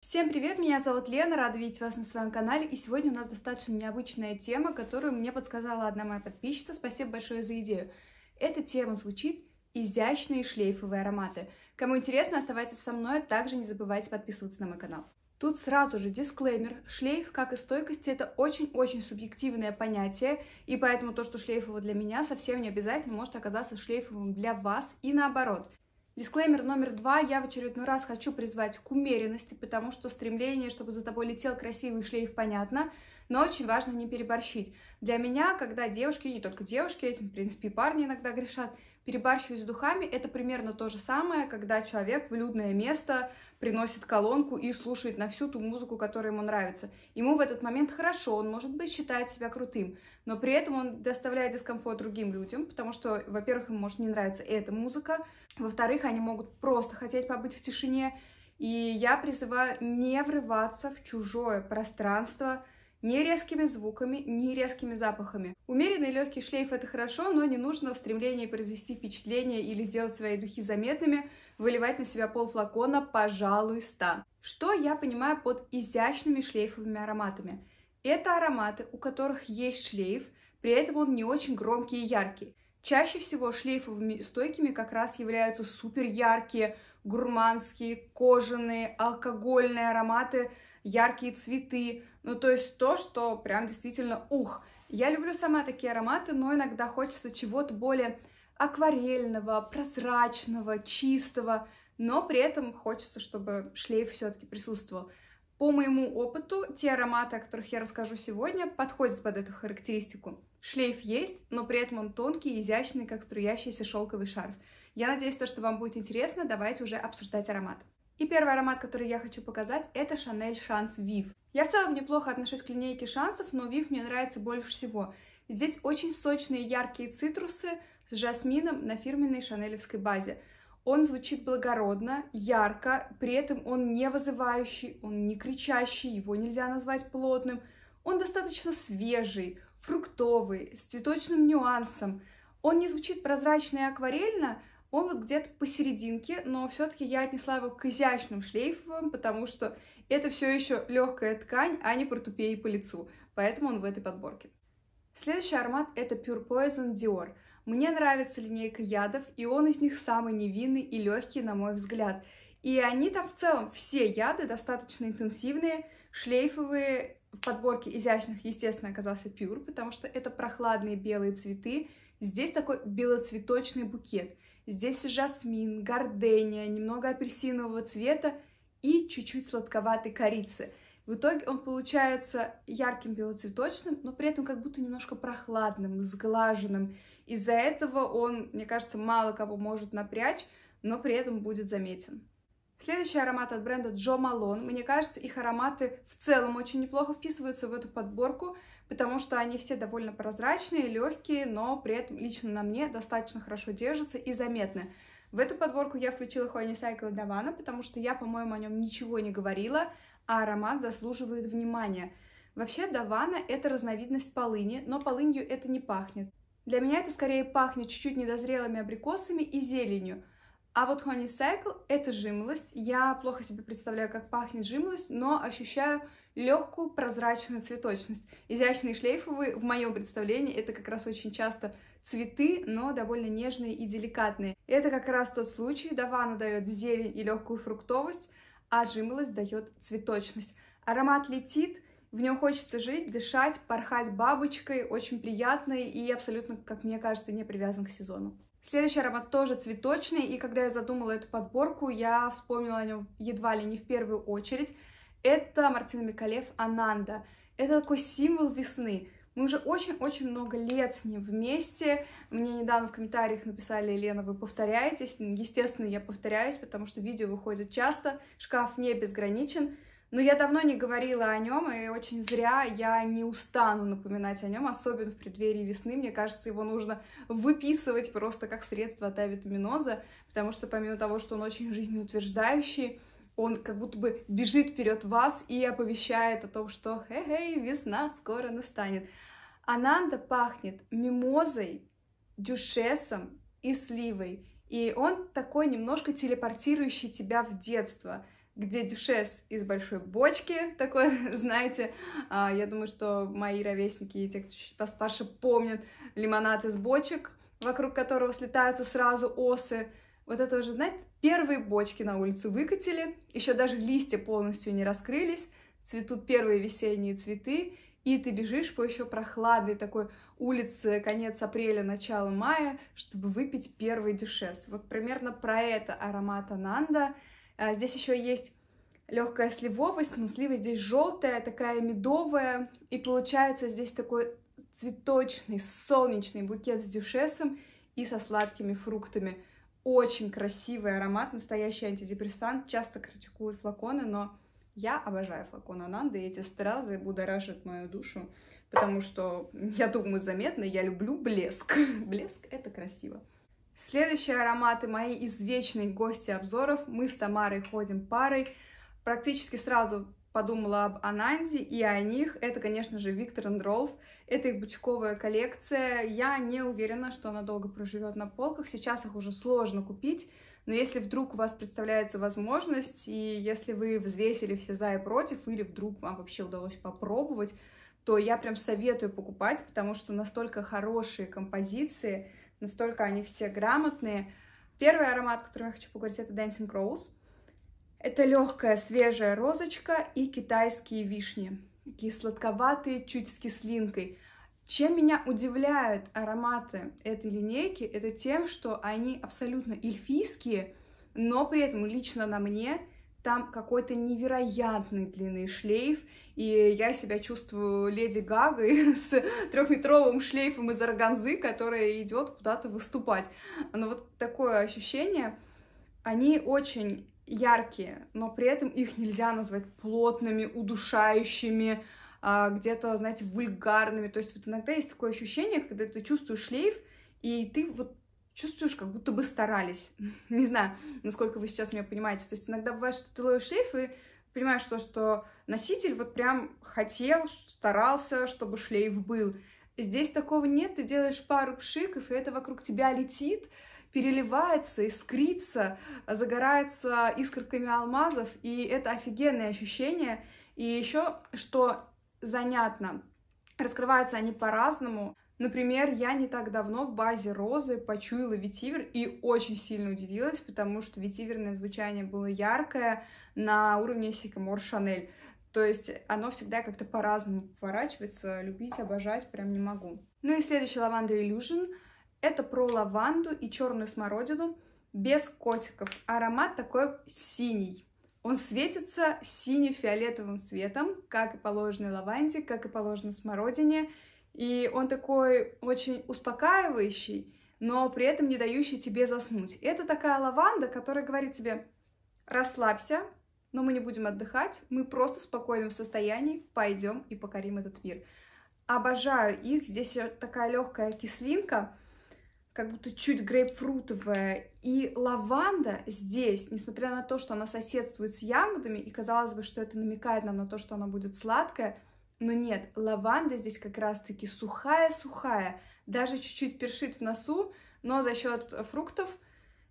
Всем привет, меня зовут Лена, рада видеть вас на своем канале, и сегодня у нас достаточно необычная тема, которую мне подсказала одна моя подписчица, спасибо большое за идею. Эта тема звучит «Изящные шлейфовые ароматы». Кому интересно, оставайтесь со мной, а также не забывайте подписываться на мой канал. Тут сразу же дисклеймер. Шлейф, как и стойкость, это очень-очень субъективное понятие, и поэтому то, что шлейфово для меня, совсем не обязательно может оказаться шлейфовым для вас и наоборот. Дисклеймер номер два. Я в очередной раз хочу призвать к умеренности, потому что стремление, чтобы за тобой летел красивый шлейф, понятно, но очень важно не переборщить. Для меня, когда девушки, не только девушки, этим, в принципе, и парни иногда грешат – Перебарщивать с духами – это примерно то же самое, когда человек в людное место приносит колонку и слушает на всю ту музыку, которая ему нравится. Ему в этот момент хорошо, он, может быть, считает себя крутым, но при этом он доставляет дискомфорт другим людям, потому что, во-первых, им может не нравиться эта музыка, во-вторых, они могут просто хотеть побыть в тишине, и я призываю не врываться в чужое пространство – ни резкими звуками, ни резкими запахами. Умеренный легкий шлейф – это хорошо, но не нужно в стремлении произвести впечатление или сделать свои духи заметными, выливать на себя пол полфлакона, пожалуйста. Что я понимаю под изящными шлейфовыми ароматами? Это ароматы, у которых есть шлейф, при этом он не очень громкий и яркий. Чаще всего шлейфовыми стойкими как раз являются супер яркие, гурманские, кожаные, алкогольные ароматы – яркие цветы. Ну, то есть то, что прям действительно ух. Я люблю сама такие ароматы, но иногда хочется чего-то более акварельного, прозрачного, чистого, но при этом хочется, чтобы шлейф все-таки присутствовал. По моему опыту, те ароматы, о которых я расскажу сегодня, подходят под эту характеристику. Шлейф есть, но при этом он тонкий и изящный, как струящийся шелковый шарф. Я надеюсь, то, что вам будет интересно, давайте уже обсуждать аромат. И первый аромат, который я хочу показать, это Шанель Шанс Вив. Я в целом неплохо отношусь к линейке шансов, но Вив мне нравится больше всего. Здесь очень сочные яркие цитрусы с жасмином на фирменной шанелевской базе. Он звучит благородно, ярко, при этом он не вызывающий, он не кричащий, его нельзя назвать плотным. Он достаточно свежий, фруктовый, с цветочным нюансом. Он не звучит прозрачно и акварельно, он вот где-то посерединке, но все-таки я отнесла его к изящным шлейфовым, потому что это все еще легкая ткань, а не протупей по лицу. Поэтому он в этой подборке. Следующий аромат это Pure Poison Dior. Мне нравится линейка ядов, и он из них самый невинный и легкий, на мой взгляд. И они там в целом все яды достаточно интенсивные, шлейфовые. В подборке изящных, естественно, оказался Pure, потому что это прохладные белые цветы. Здесь такой белоцветочный букет – Здесь жасмин, гордения, немного апельсинового цвета и чуть-чуть сладковатой корицы. В итоге он получается ярким белоцветочным, но при этом как будто немножко прохладным, сглаженным. Из-за этого он, мне кажется, мало кого может напрячь, но при этом будет заметен. Следующий аромат от бренда Джо Малон. Мне кажется, их ароматы в целом очень неплохо вписываются в эту подборку, потому что они все довольно прозрачные, легкие, но при этом лично на мне достаточно хорошо держатся и заметны. В эту подборку я включила Honey Cycle давана, потому что я, по-моему, о нем ничего не говорила, а аромат заслуживает внимания. Вообще, Давана – это разновидность полыни, но полынью это не пахнет. Для меня это скорее пахнет чуть-чуть недозрелыми абрикосами и зеленью. А вот Honey Cycle – это жимолость. Я плохо себе представляю, как пахнет жимолость, но ощущаю легкую прозрачную цветочность. Изящные шлейфовые, в моем представлении, это как раз очень часто цветы, но довольно нежные и деликатные. Это как раз тот случай, Давана дает зелень и легкую фруктовость, а жимолость дает цветочность. Аромат летит, в нем хочется жить, дышать, порхать бабочкой, очень приятный и абсолютно, как мне кажется, не привязан к сезону. Следующий аромат тоже цветочный, и когда я задумала эту подборку, я вспомнила о нем едва ли не в первую очередь. Это Мартина Микалев «Ананда». Это такой символ весны. Мы уже очень-очень много лет с ним вместе. Мне недавно в комментариях написали, Елена, вы повторяетесь. Естественно, я повторяюсь, потому что видео выходит часто, шкаф не безграничен. Но я давно не говорила о нем, и очень зря я не устану напоминать о нем, особенно в преддверии весны. Мне кажется, его нужно выписывать просто как средство от авитаминоза, потому что помимо того, что он очень жизнеутверждающий, он как будто бы бежит вперед вас и оповещает о том, что «Хе-хей, весна скоро настанет». Ананда пахнет мимозой, дюшесом и сливой. И он такой немножко телепортирующий тебя в детство, где дюшес из большой бочки такой, знаете, а, я думаю, что мои ровесники и те, кто чуть постарше, помнят лимонад из бочек, вокруг которого слетаются сразу осы, вот это уже, знаете, первые бочки на улицу выкатили, еще даже листья полностью не раскрылись, цветут первые весенние цветы, и ты бежишь по еще прохладной такой улице конец апреля, начало мая, чтобы выпить первый дюшес. Вот примерно про это аромат Ананда. А, здесь еще есть легкая сливовость, но слива здесь желтая, такая медовая, и получается здесь такой цветочный, солнечный букет с дюшесом и со сладкими фруктами очень красивый аромат, настоящий антидепрессант. Часто критикуют флаконы, но я обожаю флакон Ананды, и эти стразы будоражат мою душу, потому что, я думаю, заметно, я люблю блеск. блеск — это красиво. Следующие ароматы мои извечные гости обзоров. Мы с Тамарой ходим парой. Практически сразу подумала об Ананде и о них, это, конечно же, Виктор Андров, это их бутиковая коллекция. Я не уверена, что она долго проживет на полках, сейчас их уже сложно купить, но если вдруг у вас представляется возможность, и если вы взвесили все за и против, или вдруг вам вообще удалось попробовать, то я прям советую покупать, потому что настолько хорошие композиции, настолько они все грамотные. Первый аромат, о котором я хочу поговорить, это Dancing Rose. Это легкая свежая розочка и китайские вишни. Такие сладковатые, чуть с кислинкой. Чем меня удивляют ароматы этой линейки, это тем, что они абсолютно эльфийские, но при этом лично на мне там какой-то невероятный длинный шлейф, и я себя чувствую леди Гагой с трехметровым шлейфом из органзы, которая идет куда-то выступать. Но вот такое ощущение. Они очень яркие, но при этом их нельзя назвать плотными, удушающими, а, где-то, знаете, вульгарными. То есть вот иногда есть такое ощущение, когда ты чувствуешь шлейф, и ты вот чувствуешь, как будто бы старались. Не знаю, насколько вы сейчас меня понимаете. То есть иногда бывает, что ты ловишь шлейф и понимаешь то, что носитель вот прям хотел, старался, чтобы шлейф был. Здесь такого нет, ты делаешь пару пшиков, и это вокруг тебя летит, переливается, искрится, загорается искорками алмазов, и это офигенное ощущение. И еще, что занятно, раскрываются они по-разному. Например, я не так давно в базе розы почуяла ветивер и очень сильно удивилась, потому что ветиверное звучание было яркое на уровне Сикамор Шанель. То есть оно всегда как-то по-разному поворачивается, любить, обожать прям не могу. Ну и следующий лаванда Illusion — это про лаванду и черную смородину без котиков. Аромат такой синий. Он светится сине-фиолетовым светом, как и положено лаванде, как и положено смородине. И он такой очень успокаивающий, но при этом не дающий тебе заснуть. Это такая лаванда, которая говорит тебе «расслабься, но мы не будем отдыхать, мы просто в спокойном состоянии пойдем и покорим этот мир». Обожаю их, здесь такая легкая кислинка – как будто чуть грейпфрутовая. И лаванда здесь, несмотря на то, что она соседствует с ягодами, и казалось бы, что это намекает нам на то, что она будет сладкая, но нет, лаванда здесь как раз-таки сухая-сухая, даже чуть-чуть першит в носу, но за счет фруктов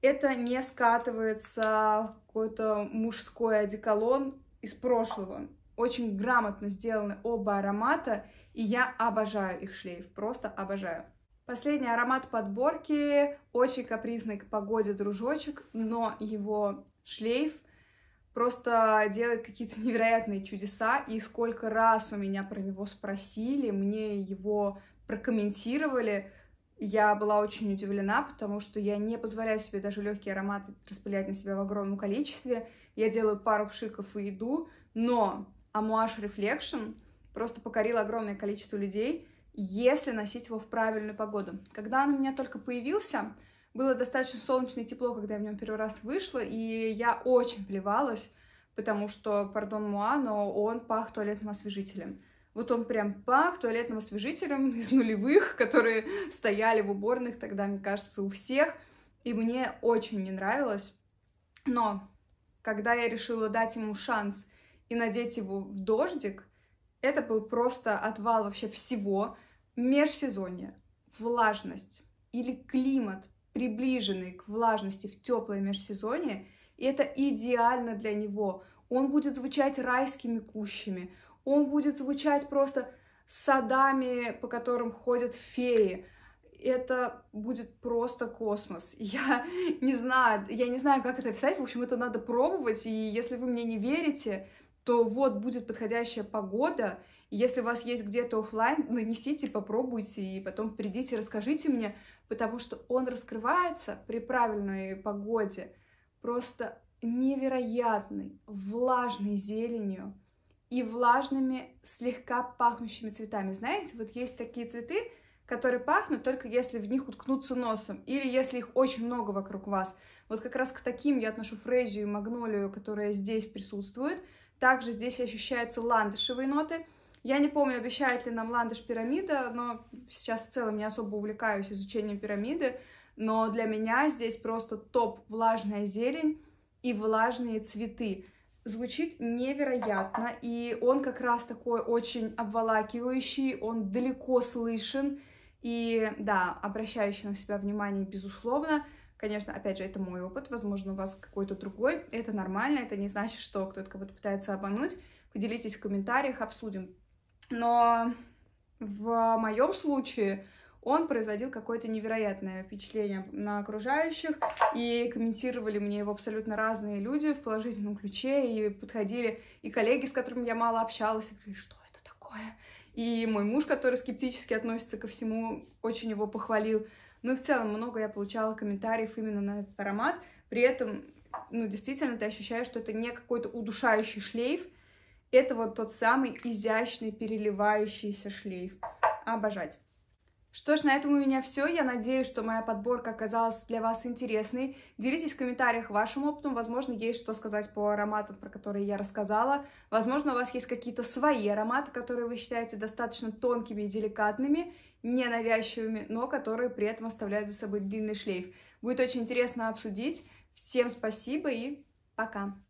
это не скатывается в какой-то мужской одеколон из прошлого. Очень грамотно сделаны оба аромата, и я обожаю их шлейф, просто обожаю. Последний аромат подборки очень капризный к погоде дружочек, но его шлейф просто делает какие-то невероятные чудеса, и сколько раз у меня про него спросили, мне его прокомментировали, я была очень удивлена, потому что я не позволяю себе даже легкие ароматы распылять на себя в огромном количестве. Я делаю пару пшиков и иду, но Amouage Reflection просто покорил огромное количество людей — если носить его в правильную погоду. Когда он у меня только появился, было достаточно солнечно и тепло, когда я в нем первый раз вышла, и я очень плевалась, потому что, пардон, Муа, но он пах туалетным освежителем. Вот он прям пах туалетным освежителем из нулевых, которые стояли в уборных тогда, мне кажется, у всех. И мне очень не нравилось. Но когда я решила дать ему шанс и надеть его в дождик, это был просто отвал вообще всего. Межсезонье, влажность или климат, приближенный к влажности в теплое межсезонье, и это идеально для него. Он будет звучать райскими кущами, он будет звучать просто садами, по которым ходят феи. Это будет просто космос. Я не знаю, я не знаю, как это описать. В общем, это надо пробовать. И если вы мне не верите, что вот будет подходящая погода, если у вас есть где-то офлайн, нанесите, попробуйте, и потом придите, расскажите мне, потому что он раскрывается при правильной погоде просто невероятной, влажной зеленью и влажными, слегка пахнущими цветами. Знаете, вот есть такие цветы, которые пахнут только если в них уткнуться носом, или если их очень много вокруг вас. Вот как раз к таким я отношу фрезию и магнолию, которая здесь присутствует, также здесь ощущаются ландышевые ноты. Я не помню, обещает ли нам ландыш пирамида, но сейчас в целом не особо увлекаюсь изучением пирамиды. Но для меня здесь просто топ влажная зелень и влажные цветы. Звучит невероятно, и он как раз такой очень обволакивающий, он далеко слышен, и да, обращающий на себя внимание, безусловно. Конечно, опять же, это мой опыт, возможно, у вас какой-то другой. Это нормально, это не значит, что кто-то кого-то пытается обмануть. Поделитесь в комментариях, обсудим. Но в моем случае он производил какое-то невероятное впечатление на окружающих, и комментировали мне его абсолютно разные люди в положительном ключе, и подходили и коллеги, с которыми я мало общалась, и говорили, что это такое? И мой муж, который скептически относится ко всему, очень его похвалил. Ну и в целом много я получала комментариев именно на этот аромат. При этом, ну, действительно, ты ощущаешь, что это не какой-то удушающий шлейф, это вот тот самый изящный переливающийся шлейф. Обожать. Что ж, на этом у меня все. Я надеюсь, что моя подборка оказалась для вас интересной. Делитесь в комментариях вашим опытом. Возможно, есть что сказать по ароматам, про которые я рассказала. Возможно, у вас есть какие-то свои ароматы, которые вы считаете достаточно тонкими и деликатными ненавязчивыми, но которые при этом оставляют за собой длинный шлейф. Будет очень интересно обсудить. Всем спасибо и пока!